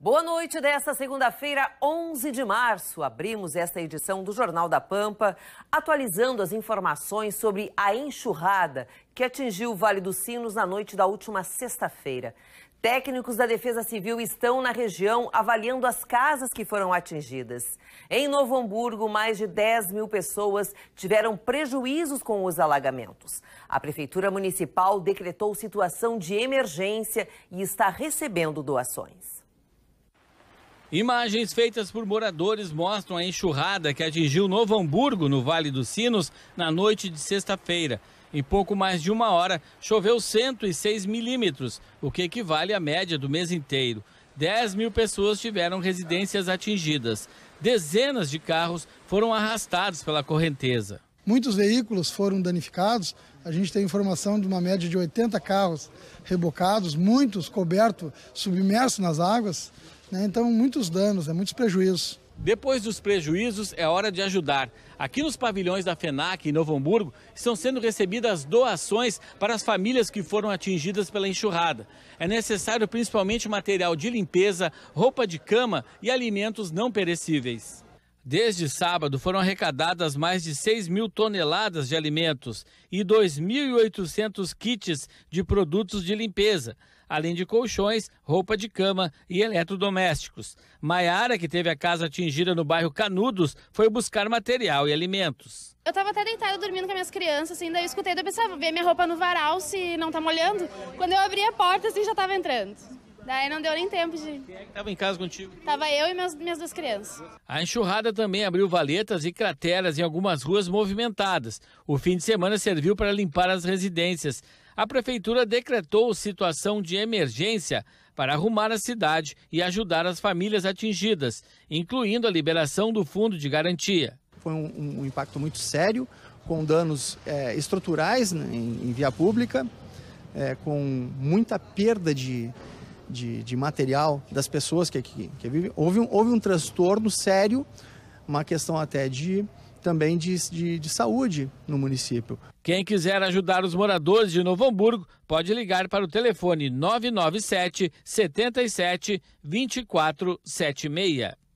Boa noite desta segunda-feira, 11 de março. Abrimos esta edição do Jornal da Pampa, atualizando as informações sobre a enxurrada que atingiu o Vale dos Sinos na noite da última sexta-feira. Técnicos da Defesa Civil estão na região avaliando as casas que foram atingidas. Em Novo Hamburgo, mais de 10 mil pessoas tiveram prejuízos com os alagamentos. A Prefeitura Municipal decretou situação de emergência e está recebendo doações. Imagens feitas por moradores mostram a enxurrada que atingiu Novo Hamburgo, no Vale dos Sinos, na noite de sexta-feira. Em pouco mais de uma hora, choveu 106 milímetros, o que equivale à média do mês inteiro. 10 mil pessoas tiveram residências atingidas. Dezenas de carros foram arrastados pela correnteza. Muitos veículos foram danificados. A gente tem informação de uma média de 80 carros rebocados, muitos cobertos, submersos nas águas. Né? Então, muitos danos, né? muitos prejuízos. Depois dos prejuízos, é hora de ajudar. Aqui nos pavilhões da FENAC, em Novo Hamburgo, estão sendo recebidas doações para as famílias que foram atingidas pela enxurrada. É necessário principalmente material de limpeza, roupa de cama e alimentos não perecíveis. Desde sábado foram arrecadadas mais de 6 mil toneladas de alimentos e 2.800 kits de produtos de limpeza, além de colchões, roupa de cama e eletrodomésticos. Maiara, que teve a casa atingida no bairro Canudos, foi buscar material e alimentos. Eu estava até deitada dormindo com as minhas crianças, assim, daí eu escutei, daí eu pensava, ver minha roupa no varal se não está molhando. Quando eu abri a porta, assim, já estava entrando. Daí não deu nem tempo de. Quem é que tava em casa contigo? Tava eu e meus, minhas duas crianças. A enxurrada também abriu valetas e crateras em algumas ruas movimentadas. O fim de semana serviu para limpar as residências. A prefeitura decretou situação de emergência para arrumar a cidade e ajudar as famílias atingidas, incluindo a liberação do fundo de garantia. Foi um, um impacto muito sério, com danos é, estruturais né, em, em, via pública, é, com muita perda de, de, de material das pessoas que aqui que vivem, houve um, houve um transtorno sério, uma questão até de também de, de, de, saúde no município. Quem quiser ajudar os moradores de Novo Hamburgo pode ligar para o telefone 997 77 2476.